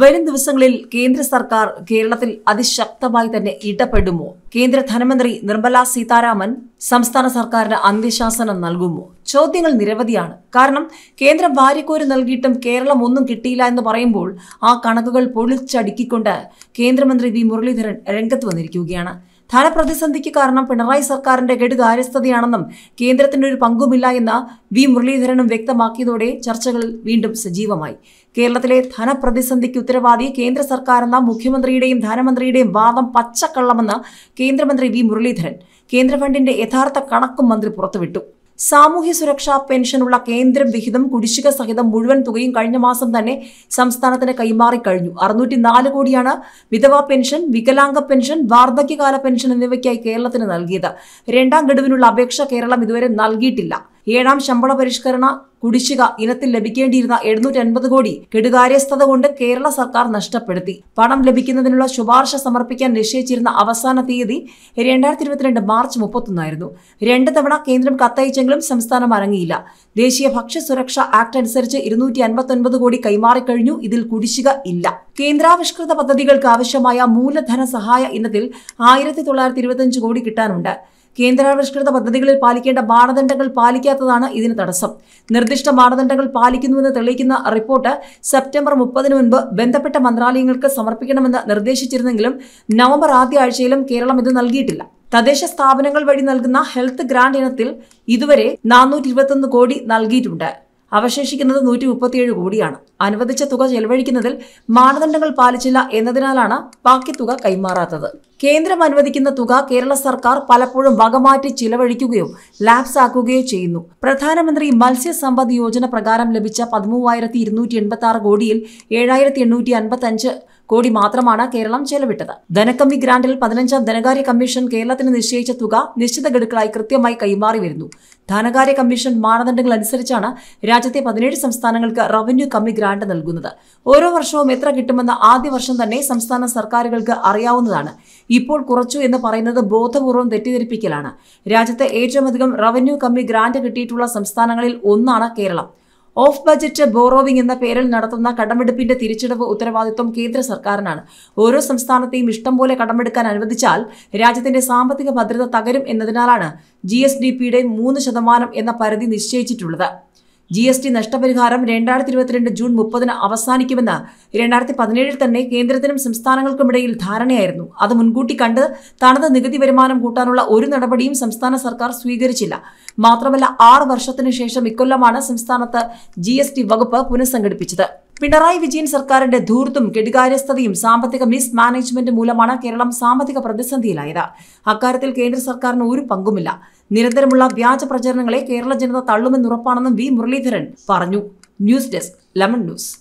വരും ദിവസങ്ങളിൽ കേന്ദ്ര സർക്കാർ കേരളത്തിൽ അതിശക്തമായി തന്നെ ഇടപെടുമോ കേന്ദ്ര ധനമന്ത്രി നിർമ്മല സീതാരാമൻ സംസ്ഥാന സർക്കാരിന് അന്ത്യശാസനം നൽകുമോ ചോദ്യങ്ങൾ നിരവധിയാണ് കാരണം കേന്ദ്രം വാരിക്കോര് നൽകിയിട്ടും കേരളം ഒന്നും കിട്ടിയില്ല എന്ന് പറയുമ്പോൾ ആ കണക്കുകൾ പൊളിച്ചടുക്കിക്കൊണ്ട് കേന്ദ്രമന്ത്രി വി മുരളീധരൻ രംഗത്ത് വന്നിരിക്കുകയാണ് ധനപ്രതിസന്ധിക്ക് കാരണം പിണറായി സർക്കാരിന്റെ ഗഡു കാര്യസ്ഥതയാണെന്നും കേന്ദ്രത്തിന്റെ ഒരു പങ്കുമില്ല എന്ന് വി മുരളീധരനും വ്യക്തമാക്കിയതോടെ ചർച്ചകൾ വീണ്ടും സജീവമായി കേരളത്തിലെ ധനപ്രതിസന്ധിക്ക് ഉത്തരവാദി കേന്ദ്ര സർക്കാരെന്ന മുഖ്യമന്ത്രിയുടെയും ധനമന്ത്രിയുടെയും വാദം പച്ചക്കള്ളമെന്ന് കേന്ദ്രമന്ത്രി വി മുരളീധരൻ കേന്ദ്ര ഫണ്ടിന്റെ യഥാർത്ഥ കണക്കും മന്ത്രി പുറത്തുവിട്ടു സാമൂഹ്യ സുരക്ഷാ പെൻഷനുള്ള കേന്ദ്രം വിഹിതം കുടിശ്ശിക സഹിതം മുഴുവൻ തുകയും കഴിഞ്ഞ മാസം തന്നെ സംസ്ഥാനത്തിന് കൈമാറിക്കഴിഞ്ഞു അറുന്നൂറ്റി നാല് കോടിയാണ് വിധവാ പെൻഷൻ വികലാംഗ പെൻഷൻ വാർദ്ധക്യകാല പെൻഷൻ എന്നിവയ്ക്കായി കേരളത്തിന് നൽകിയത് രണ്ടാം ഗഡുവിനുള്ള അപേക്ഷ കേരളം ഇതുവരെ നൽകിയിട്ടില്ല ഏഴാം ശമ്പള പരിഷ്കരണ കുടിശ്ശിക ഇനത്തിൽ ലഭിക്കേണ്ടിയിരുന്ന എഴുന്നൂറ്റി അൻപത് കോടി കെടുകാര്യസ്ഥത കൊണ്ട് കേരള സർക്കാർ നഷ്ടപ്പെടുത്തി പണം ലഭിക്കുന്നതിനുള്ള ശുപാർശ സമർപ്പിക്കാൻ നിശ്ചയിച്ചിരുന്ന അവസാന തീയതി രണ്ടായിരത്തി ഇരുപത്തിരണ്ട് മാർച്ച് മുപ്പത്തൊന്നായിരുന്നു രണ്ട് തവണ കേന്ദ്രം കത്തയച്ചെങ്കിലും സംസ്ഥാനം അരങ്ങിയില്ല ദേശീയ ഭക്ഷ്യ സുരക്ഷ ആക്ട് അനുസരിച്ച് ഇരുന്നൂറ്റി അൻപത്തൊൻപത് കോടി കൈമാറിക്കഴിഞ്ഞു ഇതിൽ കുടിശ്ശിക ഇല്ല കേന്ദ്രാവിഷ്കൃത പദ്ധതികൾക്ക് ആവശ്യമായ മൂലധന സഹായ ഇനത്തിൽ ആയിരത്തി തൊള്ളായിരത്തി ഇരുപത്തിയഞ്ച് കോടി കിട്ടാനുണ്ട് കേന്ദ്രാവിഷ്കൃത പദ്ധതികളിൽ പാലിക്കേണ്ട മാനദണ്ഡങ്ങൾ പാലിക്കാത്തതാണ് ഇതിന് തടസ്സം നിർദ്ദിഷ്ട മാനദണ്ഡങ്ങൾ പാലിക്കുന്നുവെന്ന് തെളിയിക്കുന്ന റിപ്പോർട്ട് സെപ്റ്റംബർ മുപ്പതിന് മുൻപ് ബന്ധപ്പെട്ട മന്ത്രാലയങ്ങൾക്ക് സമർപ്പിക്കണമെന്ന് നിർദ്ദേശിച്ചിരുന്നെങ്കിലും നവംബർ ആദ്യ ആഴ്ചയിലും കേരളം ഇത് നൽകിയിട്ടില്ല തദ്ദേശ സ്ഥാപനങ്ങൾ വഴി നൽകുന്ന ഹെൽത്ത് ഗ്രാന്റ് ഇനത്തിൽ ഇതുവരെ നാനൂറ്റി ഇരുപത്തൊന്ന് കോടി നൽകിയിട്ടുണ്ട് അവശേഷിക്കുന്നത് നൂറ്റി മുപ്പത്തിയേഴ് കോടിയാണ് അനുവദിച്ച തുക ചെലവഴിക്കുന്നതിൽ മാനദണ്ഡങ്ങൾ പാലിച്ചില്ല എന്നതിനാലാണ് ബാക്കി തുക കൈമാറാത്തത് കേന്ദ്രം അനുവദിക്കുന്ന തുക കേരള സർക്കാർ പലപ്പോഴും വകമാറ്റി ചിലവഴിക്കുകയോ ലാപ്സ് ആക്കുകയോ ചെയ്യുന്നു പ്രധാനമന്ത്രി മത്സ്യസമ്പദ് സമ്പദ് യോജന പ്രകാരം ലഭിച്ച പതിമൂവായിരത്തി ഇരുന്നൂറ്റി എൺപത്തി ആറ് കോടിയിൽ ഏഴായിരത്തി എണ്ണൂറ്റി അൻപത്തി അഞ്ച് കോടി മാത്രമാണ് കേരളം ചെലവിട്ടത് ധനക്കമ്മി ഗ്രാന്റിൽ പതിനഞ്ചാം ധനകാര്യ കമ്മീഷൻ കേരളത്തിന് നിശ്ചയിച്ച തുക നിശ്ചിത ഗഡുക്കളായി കൃത്യമായി കൈമാറി വരുന്നു ധനകാര്യ കമ്മീഷൻ മാനദണ്ഡങ്ങൾ അനുസരിച്ചാണ് രാജ്യത്തെ പതിനേഴ് സംസ്ഥാനങ്ങൾക്ക് റവന്യൂ കമ്മി ഗ്രാന്റ് നൽകുന്നത് ഓരോ വർഷവും എത്ര കിട്ടുമെന്ന് ആദ്യ വർഷം തന്നെ സംസ്ഥാന സർക്കാരുകൾക്ക് അറിയാവുന്നതാണ് ഇപ്പോൾ കുറച്ചു എന്ന് പറയുന്നത് ബോധപൂർവം തെറ്റിദ്ധരിപ്പിക്കലാണ് രാജ്യത്തെ ഏറ്റവും അധികം റവന്യൂ കമ്മി ഗ്രാന്റ് കിട്ടിയിട്ടുള്ള സംസ്ഥാനങ്ങളിൽ ഒന്നാണ് കേരളം ഓഫ് ബജറ്റ് ബോറോവിംഗ് എന്ന പേരിൽ നടത്തുന്ന കടമെടുപ്പിന്റെ തിരിച്ചടവ് ഉത്തരവാദിത്വം കേന്ദ്ര സർക്കാരിനാണ് ഓരോ സംസ്ഥാനത്തെയും ഇഷ്ടം പോലെ കടമെടുക്കാൻ അനുവദിച്ചാൽ രാജ്യത്തിന്റെ സാമ്പത്തിക ഭദ്രത തകരും എന്നതിനാലാണ് ജി എസ് ഡി പിയുടെ മൂന്ന് ശതമാനം എന്ന പരിധി നിശ്ചയിച്ചിട്ടുള്ളത് ജി എസ് ടി നഷ്ടപരിഹാരം രണ്ടായിരത്തി ഇരുപത്തിരണ്ട് ജൂൺ മുപ്പതിന് അവസാനിക്കുമെന്ന് രണ്ടായിരത്തി പതിനേഴിൽ തന്നെ കേന്ദ്രത്തിനും സംസ്ഥാനങ്ങൾക്കുമിടയിൽ ധാരണയായിരുന്നു അത് മുൻകൂട്ടി കണ്ട് തനത് നികുതി വരുമാനം കൂട്ടാനുള്ള ഒരു നടപടിയും സംസ്ഥാന സർക്കാർ സ്വീകരിച്ചില്ല മാത്രമല്ല ആറ് വർഷത്തിനു ശേഷം ഇക്കൊല്ലമാണ് സംസ്ഥാനത്ത് ജി വകുപ്പ് പുനഃസംഘടിപ്പിച്ചത് പിണറായി വിജയൻ സർക്കാരിന്റെ ധൂർത്തും കെടുകാര്യസ്ഥതയും സാമ്പത്തിക മിസ്മാനേജ്മെന്റ് മൂലമാണ് കേരളം സാമ്പത്തിക പ്രതിസന്ധിയിലായത് അക്കാര്യത്തിൽ കേന്ദ്ര സർക്കാരിന് ഒരു പങ്കുമില്ല നിരന്തരമുള്ള വ്യാജ പ്രചരണങ്ങളെ കേരള ജനത തള്ളുമെന്നുറപ്പാണെന്നും വി മുരളീധരൻ പറഞ്ഞു ന്യൂസ് ഡെസ്ക് ലെമൺ ന്യൂസ്